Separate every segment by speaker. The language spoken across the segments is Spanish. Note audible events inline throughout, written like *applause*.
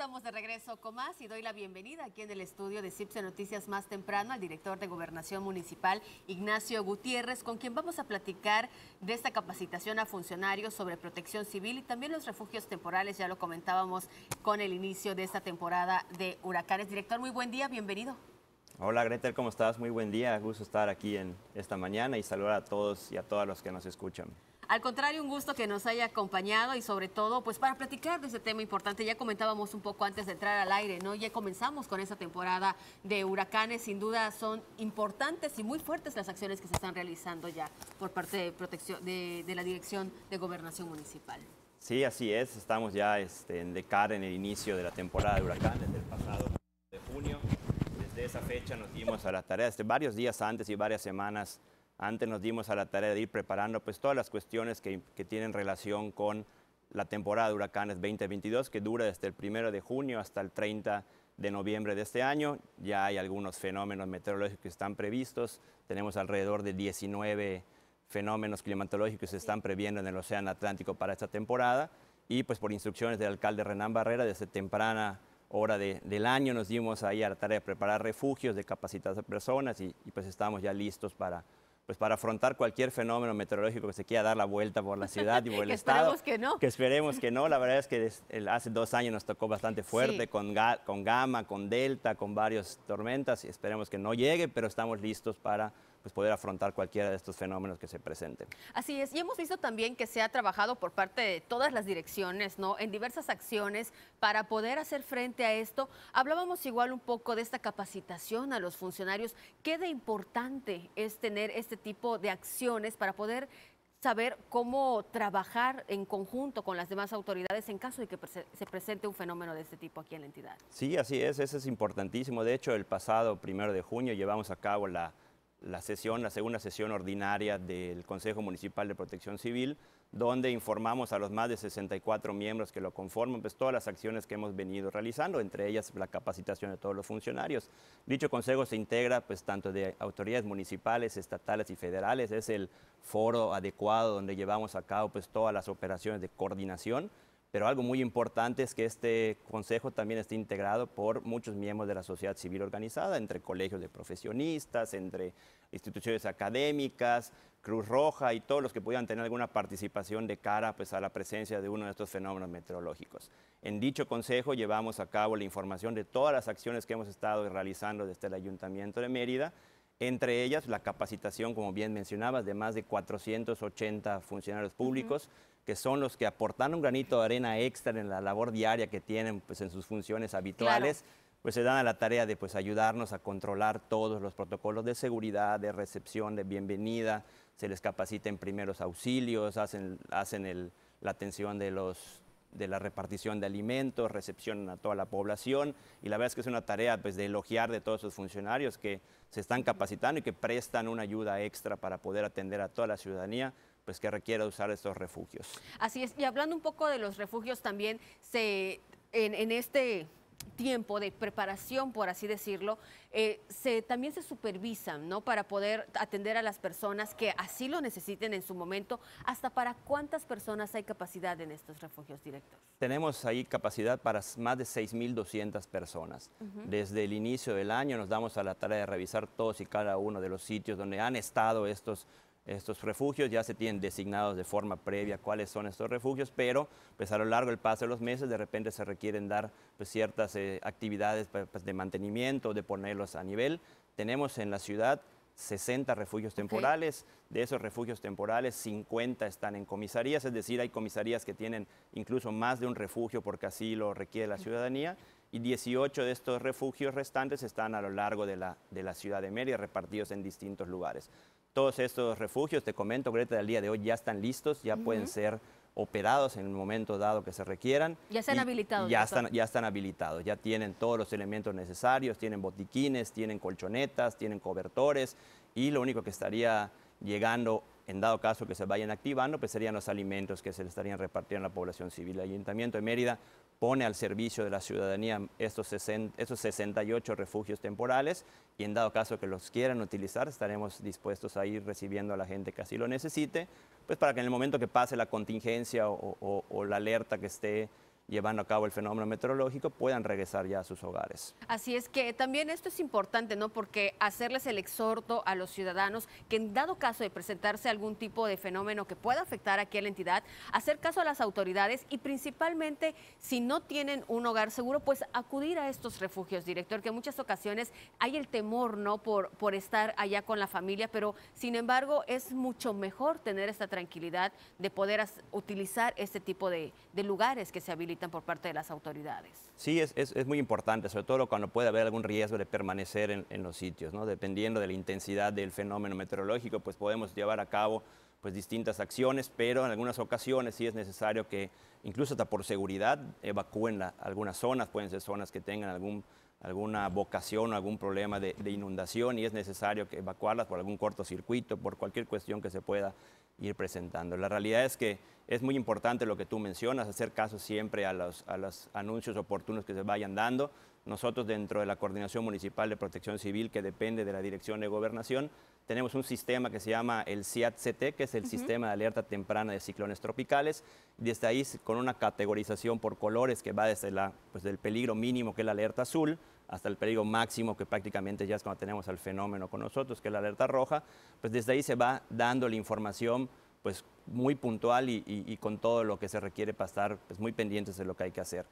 Speaker 1: estamos de regreso con más y doy la bienvenida aquí en el estudio de CIPSE Noticias más temprano al director de Gobernación Municipal, Ignacio Gutiérrez, con quien vamos a platicar de esta capacitación a funcionarios sobre protección civil y también los refugios temporales, ya lo comentábamos con el inicio de esta temporada de huracanes. Director, muy buen día, bienvenido.
Speaker 2: Hola Greter, ¿cómo estás? Muy buen día, gusto estar aquí en esta mañana y saludar a todos y a todas los que nos escuchan.
Speaker 1: Al contrario, un gusto que nos haya acompañado y sobre todo, pues para platicar de este tema importante, ya comentábamos un poco antes de entrar al aire, ¿no? Ya comenzamos con esa temporada de huracanes, sin duda son importantes y muy fuertes las acciones que se están realizando ya por parte de, protección, de, la Dirección de Gobernación Municipal.
Speaker 2: Sí, así es, estamos ya este, de cara en el inicio de la temporada de huracanes del pasado de junio. Desde esa fecha nos dimos a la tarea, este, varios días antes y varias semanas antes nos dimos a la tarea de ir preparando pues, todas las cuestiones que, tienen relación con la temporada de huracanes 2022, que dura desde el 1 de junio hasta el 30 de noviembre de este año. Ya hay algunos fenómenos meteorológicos que están previstos. Tenemos alrededor de 19 fenómenos climatológicos que se están previendo en el Océano Atlántico para esta temporada. Y pues por instrucciones del alcalde Renán Barrera, desde temprana hora del año nos dimos ahí a la tarea de preparar refugios, de capacitar a personas y, pues estamos ya listos para pues para afrontar cualquier fenómeno meteorológico que se quiera dar la vuelta por la *laughs* ciudad y por el que estado. Esperemos que no. Que esperemos que no. La verdad es que hace dos años nos tocó bastante fuerte con, con Gama, con Delta, con varias tormentas. y Esperemos que no llegue, pero estamos listos para pues poder afrontar cualquiera de estos fenómenos que se presenten.
Speaker 1: Así es, y hemos visto también que se ha trabajado por parte de todas las direcciones, ¿no? En diversas acciones para poder hacer frente a esto. Hablábamos igual un poco de esta capacitación a los funcionarios. ¿Qué de importante es tener este tipo de acciones para poder saber cómo trabajar en conjunto con las demás autoridades en caso de que se presente un fenómeno de este tipo aquí en la entidad.
Speaker 2: Sí, así es, eso es importantísimo. De hecho, el pasado primero de junio llevamos a cabo la la sesión, la segunda sesión ordinaria del Consejo Municipal de Protección Civil, donde informamos a los más de 64 miembros que lo conforman, pues todas las acciones que hemos venido realizando, entre ellas la capacitación de todos los funcionarios. Dicho consejo se integra pues tanto de autoridades municipales, estatales y federales, es el foro adecuado donde llevamos a cabo pues todas las operaciones de coordinación pero algo muy importante es que este consejo también esté integrado por muchos miembros de la sociedad civil organizada, entre colegios de profesionistas, entre instituciones académicas, Cruz Roja y todos los que pudieran tener alguna participación de cara pues, a la presencia de uno de estos fenómenos meteorológicos. En dicho consejo llevamos a cabo la información de todas las acciones que hemos estado realizando desde el Ayuntamiento de Mérida entre ellas la capacitación, como bien mencionabas, de más de 480 funcionarios públicos, que son los que aportan un granito de arena extra en la labor diaria que tienen pues, en sus funciones habituales. pues se dan a la tarea de pues, ayudarnos a controlar todos los protocolos de seguridad, de recepción, de bienvenida, se les capacita en primeros auxilios, hacen, hacen la atención de los de la repartición de alimentos, recepción a toda la población y la verdad es que es una tarea pues, de elogiar de todos esos funcionarios que se están capacitando y que prestan una ayuda extra para poder atender a toda la ciudadanía pues que requiera usar estos refugios.
Speaker 1: Así es, y hablando un poco de los refugios también, se, en este tiempo de preparación, por así decirlo, eh, también se supervisan, ¿no? Para poder atender a las personas que así lo necesiten en su momento. ¿Hasta para cuántas personas hay capacidad en estos refugios directos?
Speaker 2: Tenemos ahí capacidad para más de 6.200 personas. Desde el inicio del año nos damos a la tarea de revisar todos y cada uno de los sitios donde han estado estos estos refugios, ya se tienen designados de forma previa cuáles son estos refugios, pero pues, a lo largo del paso de los meses de repente se requieren dar pues, ciertas eh, actividades pues, de mantenimiento, de ponerlos a nivel. Tenemos en la ciudad 60 refugios temporales, de esos refugios temporales 50 están en comisarías, es decir, hay comisarías que tienen incluso más de un refugio porque así lo requiere la ciudadanía y 18 de estos refugios restantes están a lo largo de la, de la ciudad de Mérida repartidos en distintos lugares. Todos estos refugios, te comento, Greta, del día de hoy ya están listos, ya pueden ser operados en el momento dado que se requieran. Ya están habilitados. Ya están, ya están habilitados, ya tienen todos los elementos necesarios, tienen botiquines, tienen colchonetas, tienen cobertores y lo único que estaría llegando, en dado caso que se vayan activando, pues serían los alimentos que se le estarían repartiendo a la población civil. El Ayuntamiento de Mérida pone al servicio de la ciudadanía estos, 60, 68 refugios temporales y en dado caso que los quieran utilizar, estaremos dispuestos a ir recibiendo a la gente que así lo necesite, pues para que en el momento que pase la contingencia o la alerta que esté llevando a cabo el fenómeno meteorológico puedan regresar ya a sus hogares.
Speaker 1: Así es que también esto es importante, ¿no? Porque hacerles el exhorto a los ciudadanos que en dado caso de presentarse algún tipo de fenómeno que pueda afectar aquí a la entidad, hacer caso a las autoridades y principalmente si no tienen un hogar seguro, pues acudir a estos refugios, director, que en muchas ocasiones hay el temor, ¿no? Por, por estar allá con la familia, pero sin embargo es mucho mejor tener esta tranquilidad de poder utilizar este tipo de, de lugares que se habilitan por parte de las autoridades.
Speaker 2: Sí, es, muy importante, sobre todo cuando puede haber algún riesgo de permanecer en, los sitios, ¿no? Dependiendo de la intensidad del fenómeno meteorológico, pues podemos llevar a cabo pues distintas acciones, pero en algunas ocasiones sí es necesario que, incluso hasta por seguridad, evacúen algunas zonas, pueden ser zonas que tengan algún, alguna vocación o algún problema de, de, inundación y es necesario que evacuarlas por algún cortocircuito, por cualquier cuestión que se pueda ir presentando. La realidad es que es muy importante lo que tú mencionas, hacer caso siempre a los, anuncios oportunos que se vayan dando. Nosotros dentro de la Coordinación Municipal de Protección Civil, que depende de la Dirección de Gobernación, tenemos un sistema que se llama el CIAT-CT, que es el Sistema de Alerta Temprana de Ciclones Tropicales. está ahí, con una categorización por colores que va desde el pues, del peligro mínimo, que es la alerta azul, hasta el peligro máximo, que prácticamente ya es cuando tenemos al fenómeno con nosotros, que es la alerta roja, pues desde ahí se va dando la información pues muy puntual y, con todo lo que se requiere para estar pues, muy pendientes de lo que hay que hacer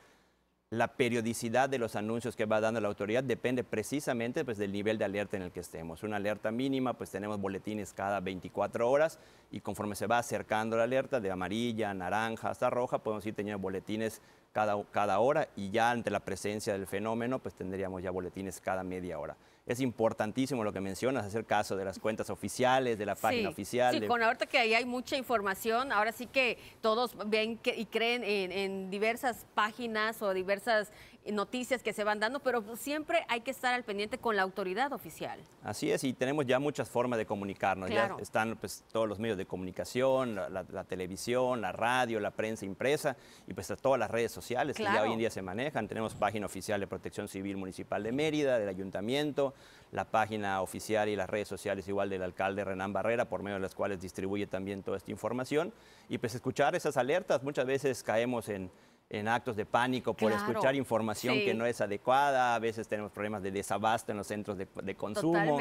Speaker 2: la periodicidad de los anuncios que va dando la autoridad depende precisamente pues, del nivel de alerta en el que estemos. Una alerta mínima, pues tenemos boletines cada 24 horas y conforme se va acercando la alerta de amarilla, naranja hasta roja, podemos ir teniendo boletines cada hora y ya ante la presencia del fenómeno, pues tendríamos ya boletines cada media hora es importantísimo lo que mencionas, hacer caso de las cuentas oficiales, de la página oficial. Sí, con
Speaker 1: ahorita que ahí hay mucha información, ahora sí que todos ven y creen en diversas páginas o diversas noticias que se van dando, pero siempre hay que estar al pendiente con la autoridad oficial.
Speaker 2: Así es, y tenemos ya muchas formas de comunicarnos. Ya están pues, todos los medios de comunicación, la, televisión, la radio, la prensa impresa y pues todas las redes sociales que ya hoy en día se manejan. Tenemos página oficial de Protección Civil Municipal de Mérida, del Ayuntamiento, la página oficial y las redes sociales igual del alcalde Renán Barrera, por medio de las cuales distribuye también toda esta información. Y pues escuchar esas alertas, muchas veces caemos en en actos de pánico por escuchar información que no es adecuada, a veces tenemos problemas de desabasto en los centros de, consumo.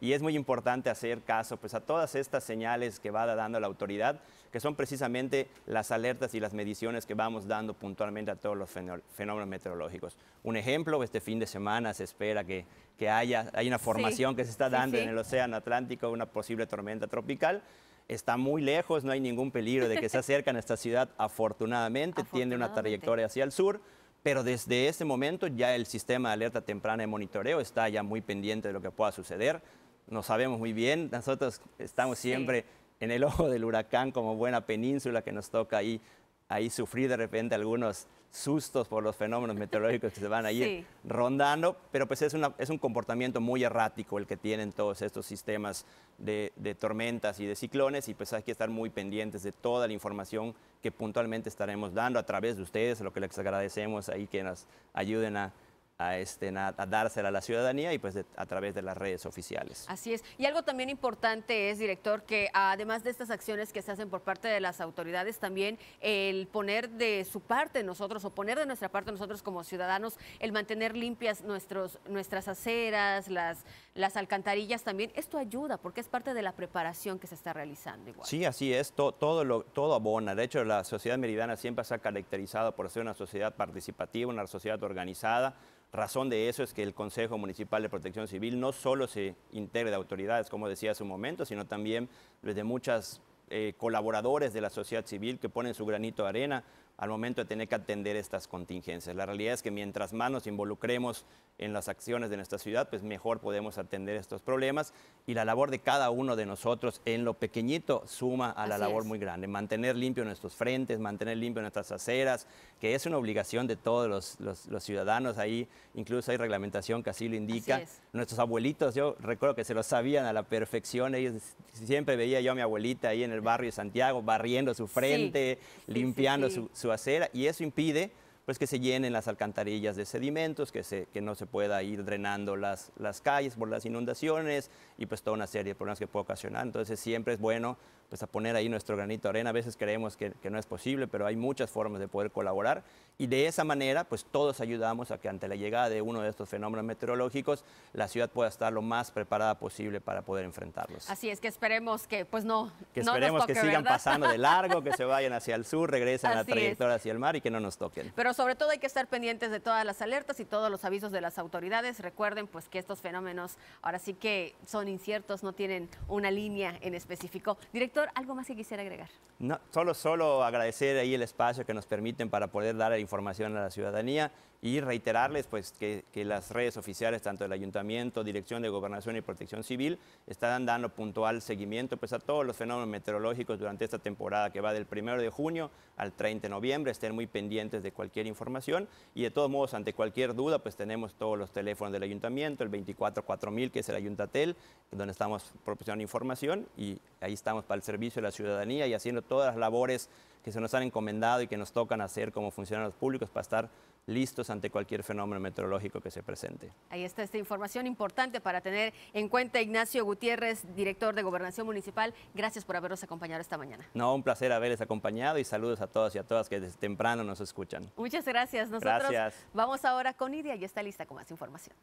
Speaker 2: Y es muy importante hacer caso pues, a todas estas señales que va dando la autoridad, que son precisamente las alertas y las mediciones que vamos dando puntualmente a todos los fenómenos meteorológicos. Un ejemplo, este fin de semana se espera que, haya hay una formación que se está dando en el Océano Atlántico, una posible tormenta tropical está muy lejos, no hay ningún peligro de que se acercan a esta ciudad, *laughs* afortunadamente, tiene una trayectoria hacia el sur. Pero desde ese momento ya el sistema de alerta temprana y monitoreo está ya muy pendiente de lo que pueda suceder. No sabemos muy bien, nosotros estamos siempre en el ojo del huracán como buena península que nos toca ahí, ahí sufrir de repente algunos sustos por los fenómenos meteorológicos que se van allí rondando, pero pues es, un comportamiento muy errático el que tienen todos estos sistemas de, de, tormentas y de ciclones y pues hay que estar muy pendientes de toda la información que puntualmente estaremos dando a través de ustedes, lo que les agradecemos ahí que nos ayuden a a, este, a, dársela a la ciudadanía y pues a través de las redes oficiales.
Speaker 1: Así es. Y algo también importante es, director, que además de estas acciones que se hacen por parte de las autoridades, también el poner de su parte nosotros o poner de nuestra parte nosotros como ciudadanos, el mantener limpias nuestros, nuestras aceras, las, las alcantarillas también, esto ayuda porque es parte de la preparación que se está realizando.
Speaker 2: Igual. Sí, así es, todo, lo, todo abona. De hecho, la sociedad meridana siempre se ha caracterizado por ser una sociedad participativa, una sociedad organizada Razón de eso es que el Consejo Municipal de Protección Civil no solo se integra de autoridades, como decía hace un momento, sino también desde muchas eh, colaboradores de la sociedad civil que ponen su granito de arena al momento de tener que atender estas contingencias. La realidad es que mientras más nos involucremos en las acciones de nuestra ciudad, pues mejor podemos atender estos problemas y la labor de cada uno de nosotros en lo pequeñito suma a la labor muy grande. Mantener limpio nuestros frentes, mantener limpio nuestras aceras, que es una obligación de todos los, ciudadanos ahí, incluso hay reglamentación que así lo indica. Nuestros abuelitos, yo recuerdo que se lo sabían a la perfección, ellos siempre veía yo a mi abuelita ahí en el barrio de Santiago, barriendo su frente, limpiando su, acera, y eso impide pues que se llenen las alcantarillas de sedimentos, que, se, que no se pueda ir drenando las, las calles por las inundaciones y pues toda una serie de problemas que puede ocasionar. Entonces siempre es bueno pues, a poner ahí nuestro granito de arena. A veces creemos que, que, no es posible, pero hay muchas formas de poder colaborar y de esa manera, pues todos ayudamos a que ante la llegada de uno de estos fenómenos meteorológicos, la ciudad pueda estar lo más preparada posible para poder enfrentarlos.
Speaker 1: Así es que esperemos que, pues no,
Speaker 2: que esperemos que sigan pasando de largo, que se vayan hacia el sur, regresen a la trayectoria hacia el mar y que no nos toquen.
Speaker 1: Pero sobre todo hay que estar pendientes de todas las alertas y todos los avisos de las autoridades. Recuerden, pues que estos fenómenos ahora sí que son inciertos, no tienen una línea en específico. Director ¿algo más que quisiera agregar?
Speaker 2: No, solo, solo agradecer ahí el espacio que nos permiten para poder dar información a la ciudadanía y reiterarles pues, que, las redes oficiales, tanto del Ayuntamiento, Dirección de Gobernación y Protección Civil, están dando puntual seguimiento pues, a todos los fenómenos meteorológicos durante esta temporada que va del 1 de junio al 30 de noviembre. Estén muy pendientes de cualquier información y de todos modos, ante cualquier duda, pues tenemos todos los teléfonos del Ayuntamiento, el 244000, que es el Ayuntatel, donde estamos proporcionando información y ahí estamos para el servicio de la ciudadanía y haciendo todas las labores que se nos han encomendado y que nos tocan hacer como funcionarios públicos para estar listos ante cualquier fenómeno meteorológico que se presente.
Speaker 1: Ahí está esta información importante para tener en cuenta Ignacio Gutiérrez, director de Gobernación Municipal. Gracias por habernos acompañado esta mañana.
Speaker 2: No, un placer haberles acompañado y saludos a todos y a todas que desde temprano nos escuchan.
Speaker 1: Muchas gracias. Nosotros gracias. vamos ahora con Idia y está lista con más información.